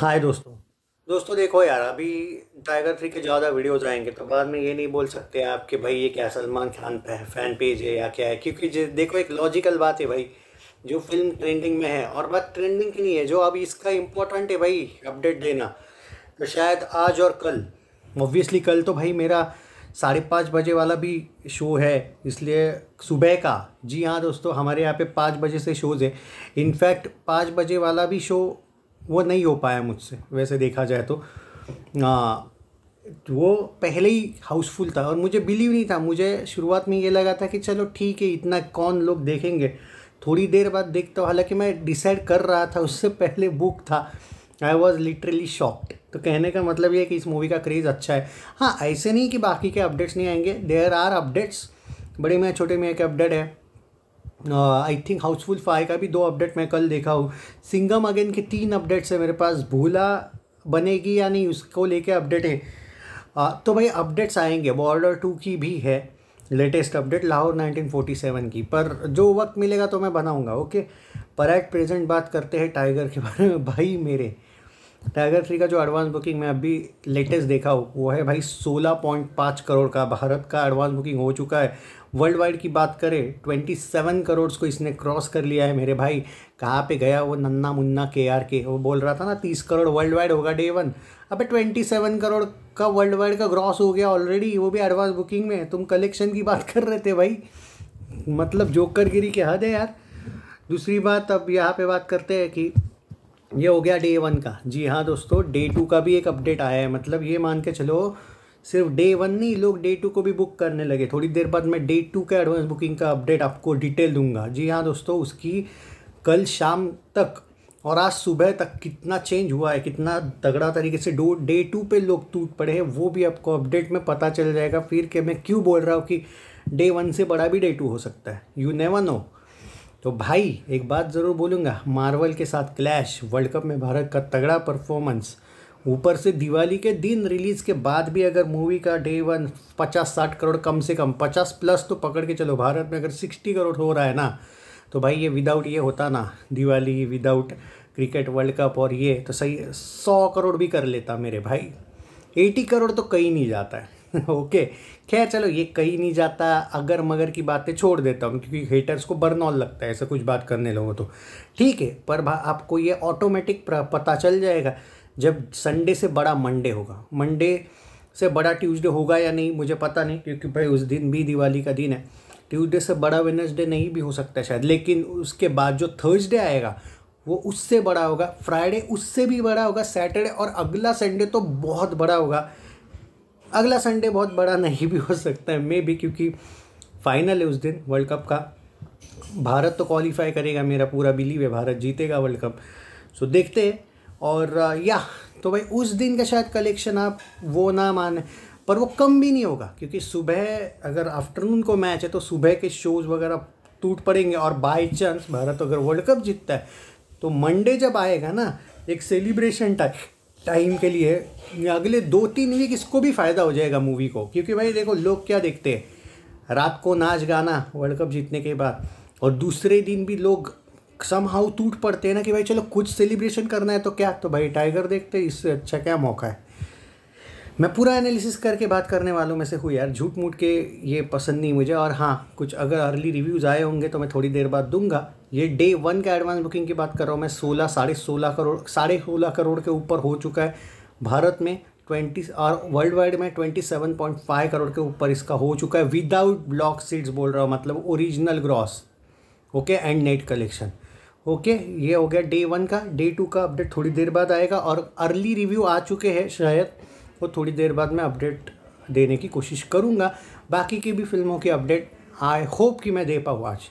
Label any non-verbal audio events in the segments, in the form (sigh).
हाय दोस्तों दोस्तों देखो यार अभी टाइगर थ्री के ज़्यादा वीडियोस आएंगे तो बाद में ये नहीं बोल सकते आप कि भाई ये क्या सलमान खान फैन पेज है या क्या है क्योंकि देखो एक लॉजिकल बात है भाई जो फिल्म ट्रेंडिंग में है और बात ट्रेंडिंग की नहीं है जो अभी इसका इम्पोर्टेंट है भाई अपडेट देना तो शायद आज और कल ऑब्वियसली कल तो भाई मेरा साढ़े पाँच बजे वाला भी शो है इसलिए सुबह का जी हाँ दोस्तों हमारे यहाँ पे पाँच बजे से शोज़ हैं इनफैक्ट पाँच बजे वाला भी शो वो नहीं हो पाया मुझसे वैसे देखा जाए तो आ, वो पहले ही हाउसफुल था और मुझे बिलीव नहीं था मुझे शुरुआत में ये लगा था कि चलो ठीक है इतना कौन लोग देखेंगे थोड़ी देर बाद देखता हूँ हालांकि मैं डिसाइड कर रहा था उससे पहले बुक था आई वॉज लिटरली शॉक्ड तो कहने का मतलब ये है कि इस मूवी का क्रेज़ अच्छा है हाँ ऐसे नहीं कि बाकी के अपडेट्स नहीं आएंगे देयर आर अपडेट्स बड़े में छोटे में एक अपडेट है आई थिंक हाउसफुल फाइव का भी दो अपडेट मैं कल देखा हूँ सिंगम अगेन के तीन अपडेट्स है मेरे पास भूला बनेगी या नहीं उसको लेके अपडेट है आ, तो भाई अपडेट्स आएंगे बॉर्डर टू की भी है लेटेस्ट अपडेट लाहौर 1947 की पर जो वक्त मिलेगा तो मैं बनाऊंगा ओके पर एट प्रेजेंट बात करते हैं टाइगर के (laughs) बारे में भाई मेरे टाइगर थ्री का जो एडवांस बुकिंग मैं अभी लेटेस्ट देखा हूँ वो है भाई सोलह पॉइंट पाँच करोड़ का भारत का एडवांस बुकिंग हो चुका है वर्ल्ड वाइड की बात करें ट्वेंटी सेवन करोड़ को इसने क्रॉस कर लिया है मेरे भाई कहाँ पे गया वो नन्ना मुन्ना के आर के वो बोल रहा था ना तीस करोड़ वर्ल्ड वाइड होगा डे वन अबे ट्वेंटी सेवन करोड़ का वर्ल्ड वाइड का क्रॉस हो गया ऑलरेडी वो भी एडवांस बुकिंग में तुम कलेक्शन की बात कर रहे थे भाई मतलब जोकरगिरी के हद है यार दूसरी बात अब यहाँ पे बात करते हैं कि ये हो गया डे वन का जी हाँ दोस्तों डे टू का भी एक अपडेट आया है मतलब ये मान के चलो सिर्फ डे वन नहीं लोग डे टू को भी बुक करने लगे थोड़ी देर बाद मैं डे टू का एडवांस बुकिंग का अपडेट आपको डिटेल दूंगा जी हाँ दोस्तों उसकी कल शाम तक और आज सुबह तक कितना चेंज हुआ है कितना तगड़ा तरीके से डो डे टू पे लोग टूट पड़े हैं वो भी आपको अपडेट में पता चल जाएगा फिर के मैं क्यों बोल रहा हूँ कि डे वन से बड़ा भी डे टू हो सकता है यू नेवर नो तो भाई एक बात ज़रूर बोलूँगा मार्वल के साथ क्लैश वर्ल्ड कप में भारत का तगड़ा परफॉर्मेंस ऊपर से दिवाली के दिन रिलीज़ के बाद भी अगर मूवी का डे वन पचास साठ करोड़ कम से कम पचास प्लस तो पकड़ के चलो भारत में अगर सिक्सटी करोड़ हो रहा है ना तो भाई ये विदाउट ये होता ना Diwali without cricket world cup और ये तो सही सौ करोड़ भी कर लेता मेरे भाई एटी करोड़ तो कहीं नहीं जाता है ओके (laughs) खैर चलो ये कहीं नहीं जाता अगर मगर की बातें छोड़ देता हूँ क्योंकि हेटर्स को बर्नॉल लगता है ऐसा कुछ बात करने लोगों तो ठीक है पर आपको ये ऑटोमेटिक पता चल जाएगा जब संडे से बड़ा मंडे होगा मंडे से बड़ा ट्यूसडे होगा या नहीं मुझे पता नहीं क्योंकि भाई उस दिन भी दिवाली का दिन है ट्यूसडे से बड़ा वेनसडे नहीं भी हो सकता शायद लेकिन उसके बाद जो थर्सडे आएगा वो उससे बड़ा होगा फ्राइडे उससे भी बड़ा होगा सैटरडे और अगला संडे तो बहुत बड़ा होगा अगला संडे बहुत बड़ा नहीं भी हो सकता है मे भी क्योंकि फाइनल है उस दिन वर्ल्ड कप का भारत तो क्वालिफाई करेगा मेरा पूरा बिलीव है भारत जीतेगा वर्ल्ड कप सो देखते हैं और या uh, तो भाई उस दिन का शायद कलेक्शन आप वो ना माने पर वो कम भी नहीं होगा क्योंकि सुबह अगर आफ्टरनून को मैच है तो सुबह के शोज़ वगैरह टूट पड़ेंगे और बाई चांस भारत अगर वर्ल्ड कप जीतता है तो मंडे जब आएगा ना एक सेलिब्रेशन टाइप टाइम के लिए अगले दो तीन वीक इसको भी फ़ायदा हो जाएगा मूवी को क्योंकि भाई देखो लोग क्या देखते हैं रात को नाच गाना वर्ल्ड कप जीतने के बाद और दूसरे दिन भी लोग सम हाउ टूट पड़ते हैं ना कि भाई चलो कुछ सेलिब्रेशन करना है तो क्या तो भाई टाइगर देखते इससे अच्छा क्या मौका है मैं पूरा एनालिसिस करके बात करने वालों में से हूँ यार झूठ मूठ के ये पसंद नहीं मुझे और हाँ कुछ अगर अर्ली रिव्यूज़ आए होंगे तो मैं थोड़ी देर बाद दूंगा ये डे वन का एडवांस बुकिंग की बात कर रहा हूँ मैं सोलह साढ़े सोलह करोड़ साढ़े सोलह करोड़ के ऊपर हो चुका है भारत में ट्वेंटी और वर्ल्ड वाइड में twenty seven point five crore के ऊपर इसका हो चुका है विदाउट ब्लॉक सीट्स बोल रहा हूँ मतलब original gross okay and net collection okay okay, ये हो गया डे वन का डे टू का अपडेट थोड़ी देर बाद आएगा और अर्ली रिव्यू आ चुके हैं शायद वो थोड़ी देर बाद मैं अपडेट देने की कोशिश करूँगा बाकी की भी फिल्मों की अपडेट आई होप कि मैं दे पाऊँ आज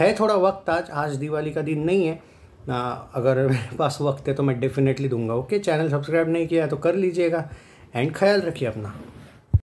है थोड़ा वक्त आज आज दिवाली का दिन नहीं है आ, अगर (laughs) मेरे पास वक्त है तो मैं डेफिनेटली दूंगा ओके चैनल सब्सक्राइब नहीं किया तो कर लीजिएगा एंड ख्याल रखिए अपना